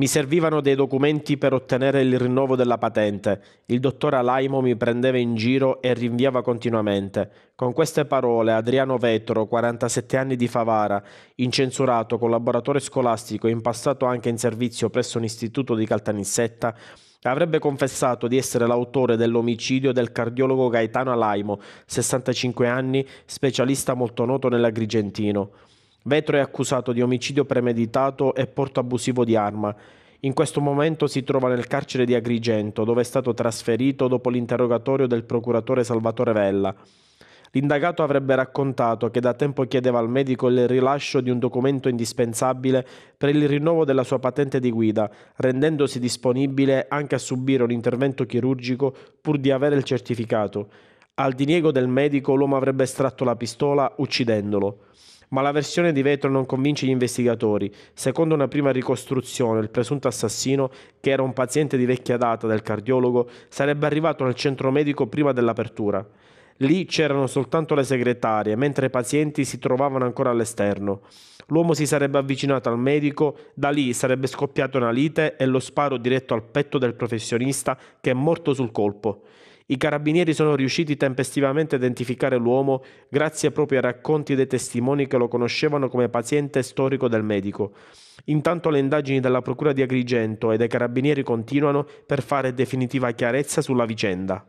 Mi servivano dei documenti per ottenere il rinnovo della patente. Il dottor Alaimo mi prendeva in giro e rinviava continuamente. Con queste parole Adriano Vetro, 47 anni di Favara, incensurato, collaboratore scolastico e in passato anche in servizio presso un istituto di Caltanissetta, avrebbe confessato di essere l'autore dell'omicidio del cardiologo Gaetano Alaimo, 65 anni, specialista molto noto nell'Agrigentino. Vetro è accusato di omicidio premeditato e porto abusivo di arma. In questo momento si trova nel carcere di Agrigento, dove è stato trasferito dopo l'interrogatorio del procuratore Salvatore Vella. L'indagato avrebbe raccontato che da tempo chiedeva al medico il rilascio di un documento indispensabile per il rinnovo della sua patente di guida, rendendosi disponibile anche a subire un intervento chirurgico pur di avere il certificato. Al diniego del medico l'uomo avrebbe estratto la pistola uccidendolo ma la versione di vetro non convince gli investigatori. Secondo una prima ricostruzione, il presunto assassino, che era un paziente di vecchia data del cardiologo, sarebbe arrivato nel centro medico prima dell'apertura. Lì c'erano soltanto le segretarie, mentre i pazienti si trovavano ancora all'esterno. L'uomo si sarebbe avvicinato al medico, da lì sarebbe scoppiata una lite e lo sparo diretto al petto del professionista che è morto sul colpo. I carabinieri sono riusciti tempestivamente a identificare l'uomo grazie proprio ai racconti dei testimoni che lo conoscevano come paziente storico del medico. Intanto le indagini della Procura di Agrigento e dei carabinieri continuano per fare definitiva chiarezza sulla vicenda.